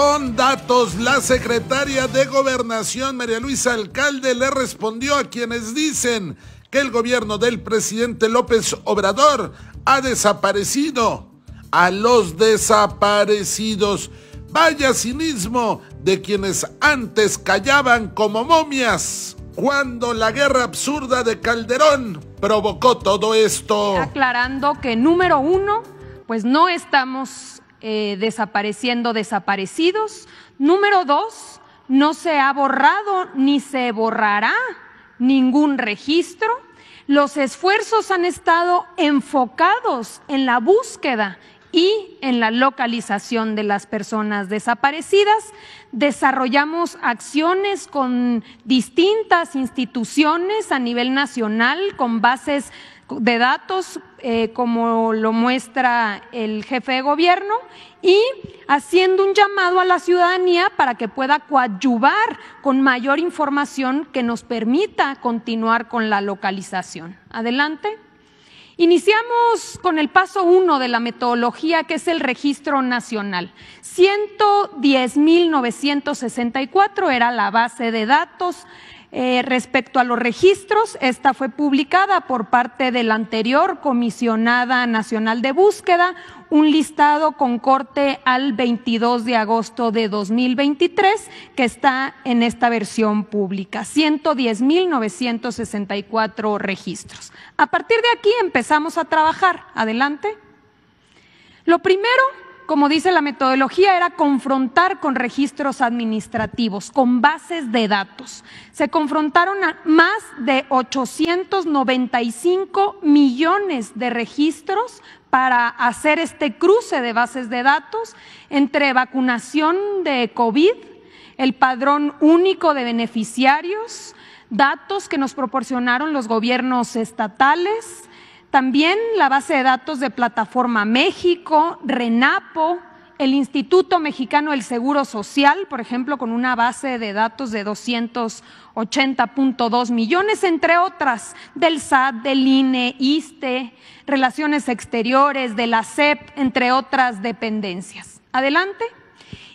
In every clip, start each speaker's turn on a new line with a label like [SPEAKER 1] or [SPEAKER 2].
[SPEAKER 1] Con datos, la secretaria de Gobernación, María Luisa Alcalde, le respondió a quienes dicen que el gobierno del presidente López Obrador ha desaparecido. A los desaparecidos. Vaya cinismo de quienes antes callaban como momias cuando la guerra absurda de Calderón provocó todo esto. Aclarando que número uno, pues no estamos eh, desapareciendo desaparecidos. Número dos, no se ha borrado ni se borrará ningún registro. Los esfuerzos han estado enfocados en la búsqueda y en la localización de las personas desaparecidas. Desarrollamos acciones con distintas instituciones a nivel nacional, con bases de datos, eh, como lo muestra el jefe de gobierno, y haciendo un llamado a la ciudadanía para que pueda coadyuvar con mayor información que nos permita continuar con la localización. Adelante. Iniciamos con el paso uno de la metodología, que es el registro nacional. 110.964 era la base de datos eh, respecto a los registros, esta fue publicada por parte de la anterior Comisionada Nacional de Búsqueda, un listado con corte al 22 de agosto de 2023 que está en esta versión pública, 110.964 registros. A partir de aquí empezamos a trabajar. Adelante. Lo primero como dice la metodología, era confrontar con registros administrativos, con bases de datos. Se confrontaron a más de 895 millones de registros para hacer este cruce de bases de datos entre vacunación de COVID, el padrón único de beneficiarios, datos que nos proporcionaron los gobiernos estatales, también la base de datos de Plataforma México, RENAPO, el Instituto Mexicano del Seguro Social, por ejemplo, con una base de datos de 280.2 millones, entre otras, del SAT, del INE, ISTE, Relaciones Exteriores, de la SEP, entre otras dependencias. Adelante.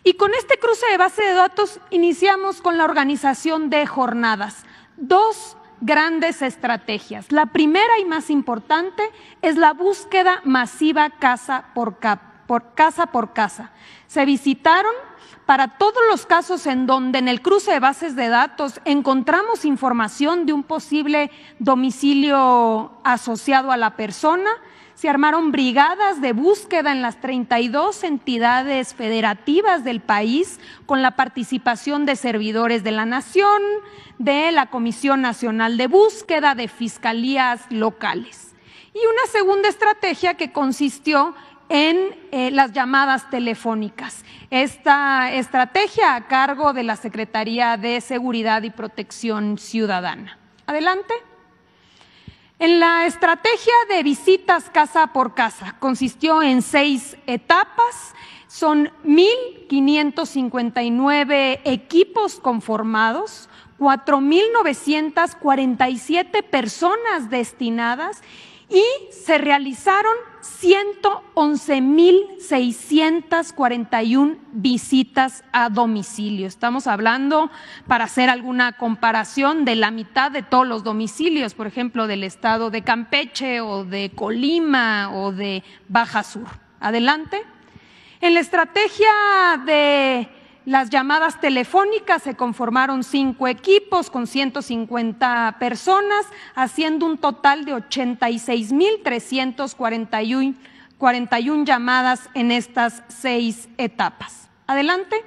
[SPEAKER 1] Y con este cruce de base de datos iniciamos con la organización de jornadas. Dos grandes estrategias. La primera y más importante es la búsqueda masiva casa por, casa por casa. Se visitaron para todos los casos en donde en el cruce de bases de datos encontramos información de un posible domicilio asociado a la persona, se armaron brigadas de búsqueda en las 32 entidades federativas del país con la participación de servidores de la Nación, de la Comisión Nacional de Búsqueda, de fiscalías locales. Y una segunda estrategia que consistió en eh, las llamadas telefónicas. Esta estrategia a cargo de la Secretaría de Seguridad y Protección Ciudadana. Adelante. En la estrategia de visitas casa por casa consistió en seis etapas. Son 1.559 equipos conformados, 4.947 personas destinadas y se realizaron 111.641 visitas a domicilio. Estamos hablando, para hacer alguna comparación, de la mitad de todos los domicilios, por ejemplo, del estado de Campeche o de Colima o de Baja Sur. Adelante. En la estrategia de las llamadas telefónicas, se conformaron cinco equipos con 150 personas, haciendo un total de 86.341 41 llamadas en estas seis etapas. Adelante.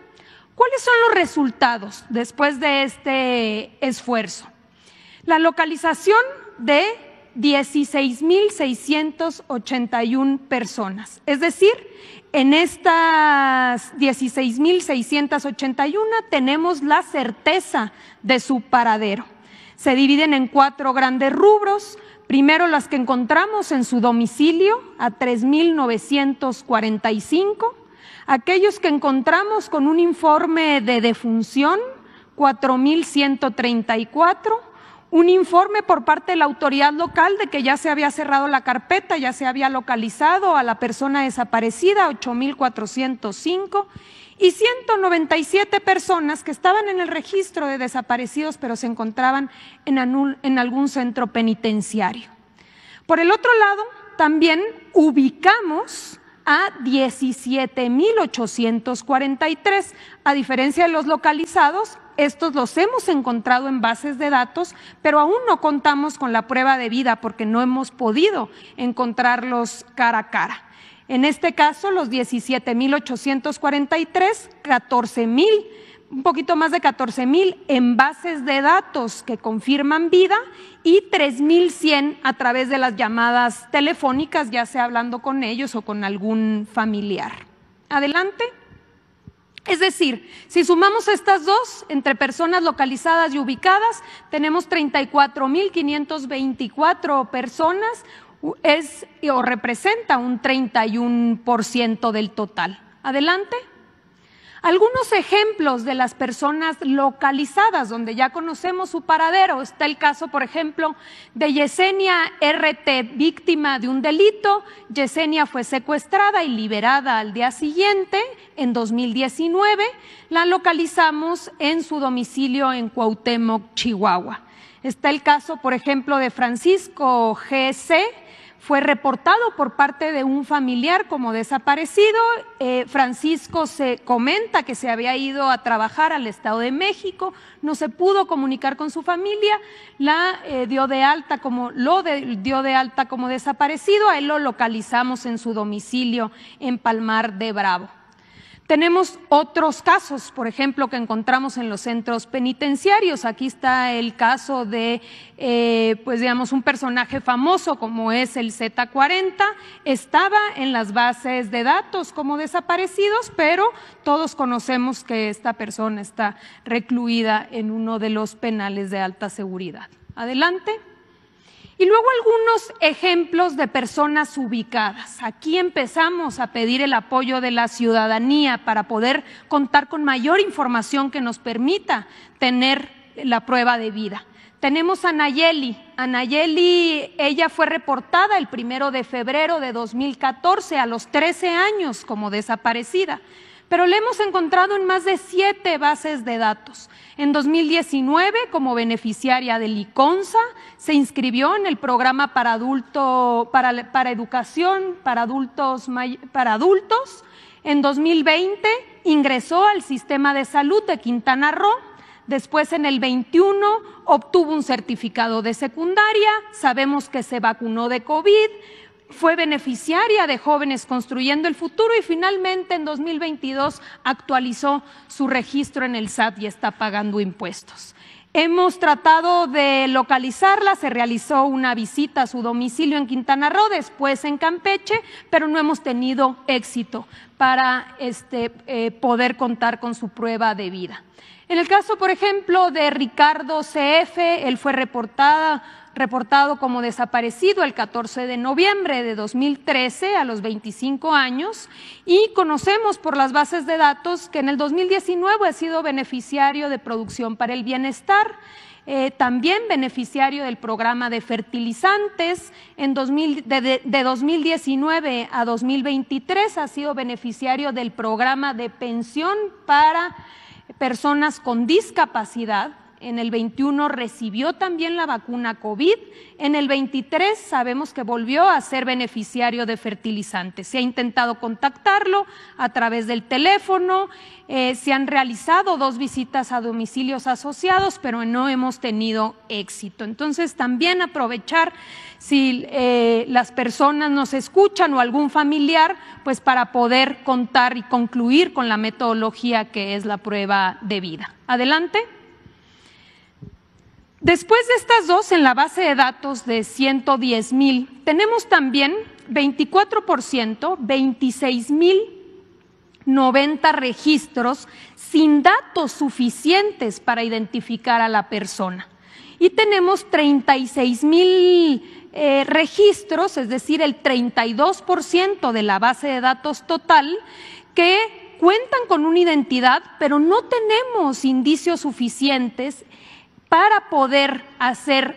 [SPEAKER 1] ¿Cuáles son los resultados después de este esfuerzo? La localización de 16.681 personas. Es decir, en estas 16.681 tenemos la certeza de su paradero. Se dividen en cuatro grandes rubros. Primero las que encontramos en su domicilio a 3.945. Aquellos que encontramos con un informe de defunción, 4.134 un informe por parte de la autoridad local de que ya se había cerrado la carpeta, ya se había localizado a la persona desaparecida, 8405, y 197 personas que estaban en el registro de desaparecidos pero se encontraban en, algún centro penitenciario. Por el otro lado, también ubicamos a 17.843, a diferencia de los localizados, estos los hemos encontrado en bases de datos, pero aún no contamos con la prueba de vida porque no hemos podido encontrarlos cara a cara. En este caso, los 17.843, 14.000, un poquito más de 14.000 en bases de datos que confirman vida y 3.100 a través de las llamadas telefónicas, ya sea hablando con ellos o con algún familiar. Adelante. Es decir, si sumamos estas dos, entre personas localizadas y ubicadas, tenemos 34.524 personas, es o representa un 31% del total. Adelante. Algunos ejemplos de las personas localizadas donde ya conocemos su paradero. Está el caso, por ejemplo, de Yesenia RT, víctima de un delito. Yesenia fue secuestrada y liberada al día siguiente, en 2019. La localizamos en su domicilio en Cuauhtémoc, Chihuahua. Está el caso, por ejemplo, de Francisco GC fue reportado por parte de un familiar como desaparecido. Eh, Francisco se comenta que se había ido a trabajar al Estado de México, no se pudo comunicar con su familia, la eh, dio de alta como lo dio de alta como desaparecido, a él lo localizamos en su domicilio en Palmar de Bravo. Tenemos otros casos, por ejemplo, que encontramos en los centros penitenciarios. Aquí está el caso de, eh, pues digamos, un personaje famoso como es el Z40. Estaba en las bases de datos como desaparecidos, pero todos conocemos que esta persona está recluida en uno de los penales de alta seguridad. Adelante. Y luego algunos ejemplos de personas ubicadas. Aquí empezamos a pedir el apoyo de la ciudadanía para poder contar con mayor información que nos permita tener la prueba de vida. Tenemos a Nayeli. A Nayeli, ella fue reportada el primero de febrero de 2014 a los 13 años como desaparecida pero le hemos encontrado en más de siete bases de datos. En 2019, como beneficiaria de ICONSA, se inscribió en el programa para, adulto, para, educación para adultos, para adultos. En 2020 ingresó al sistema de salud de Quintana Roo. Después, en el 21, obtuvo un certificado de secundaria. Sabemos que se vacunó de COVID fue beneficiaria de Jóvenes Construyendo el Futuro y finalmente en 2022 actualizó su registro en el SAT y está pagando impuestos. Hemos tratado de localizarla, se realizó una visita a su domicilio en Quintana Roo, después en Campeche, pero no hemos tenido éxito para este, eh, poder contar con su prueba de vida. En el caso, por ejemplo, de Ricardo CF, él fue reportada reportado como desaparecido el 14 de noviembre de 2013 a los 25 años y conocemos por las bases de datos que en el 2019 ha sido beneficiario de Producción para el Bienestar. Eh, también beneficiario del programa de fertilizantes en de 2019 a 2023 ha sido beneficiario del programa de pensión para personas con discapacidad en el 21 recibió también la vacuna COVID, en el 23 sabemos que volvió a ser beneficiario de fertilizantes. Se ha intentado contactarlo a través del teléfono, eh, se han realizado dos visitas a domicilios asociados, pero no hemos tenido éxito. Entonces, también aprovechar si eh, las personas nos escuchan o algún familiar, pues para poder contar y concluir con la metodología que es la prueba de vida. Adelante. Después de estas dos en la base de datos de 110 mil, tenemos también 24%, 26 mil 90 registros sin datos suficientes para identificar a la persona. Y tenemos 36 mil eh, registros, es decir, el 32% de la base de datos total, que cuentan con una identidad, pero no tenemos indicios suficientes para poder hacer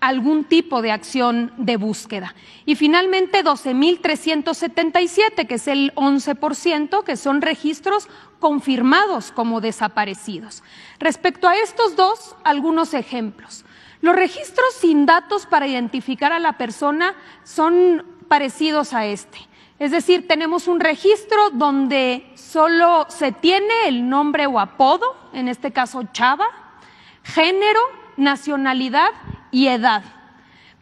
[SPEAKER 1] algún tipo de acción de búsqueda. Y finalmente 12.377, que es el 11%, que son registros confirmados como desaparecidos. Respecto a estos dos, algunos ejemplos. Los registros sin datos para identificar a la persona son parecidos a este. Es decir, tenemos un registro donde solo se tiene el nombre o apodo, en este caso Chava, género, nacionalidad y edad.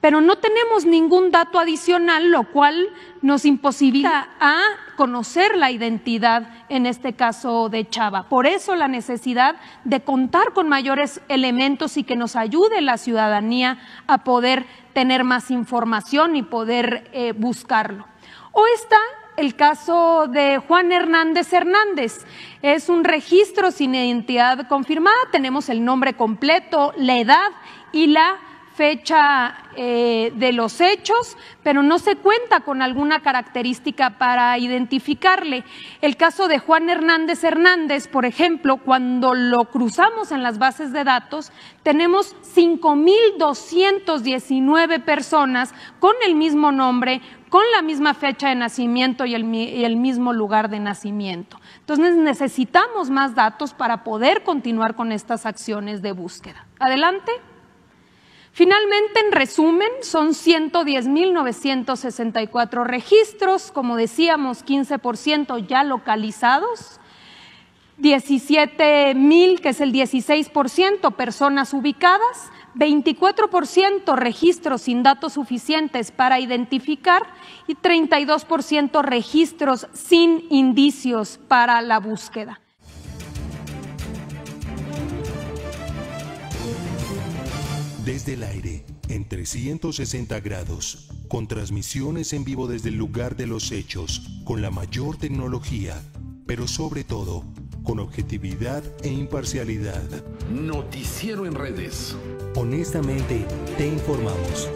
[SPEAKER 1] Pero no tenemos ningún dato adicional, lo cual nos imposibilita a conocer la identidad, en este caso de Chava. Por eso la necesidad de contar con mayores elementos y que nos ayude la ciudadanía a poder tener más información y poder eh, buscarlo. O está el caso de Juan Hernández Hernández. Es un registro sin identidad confirmada. Tenemos el nombre completo, la edad y la fecha eh, de los hechos, pero no se cuenta con alguna característica para identificarle. El caso de Juan Hernández Hernández, por ejemplo, cuando lo cruzamos en las bases de datos, tenemos 5.219 personas con el mismo nombre, con la misma fecha de nacimiento y el, mismo lugar de nacimiento. Entonces necesitamos más datos para poder continuar con estas acciones de búsqueda. Adelante. Finalmente, en resumen, son 110.964 registros, como decíamos, 15% ya localizados. 17.000, que es el 16%, personas ubicadas, 24% registros sin datos suficientes para identificar y 32% registros sin indicios para la búsqueda. Desde el aire, en 360 grados, con transmisiones en vivo desde el lugar de los hechos, con la mayor tecnología, pero sobre todo, con objetividad e imparcialidad. Noticiero en redes. Honestamente, te informamos.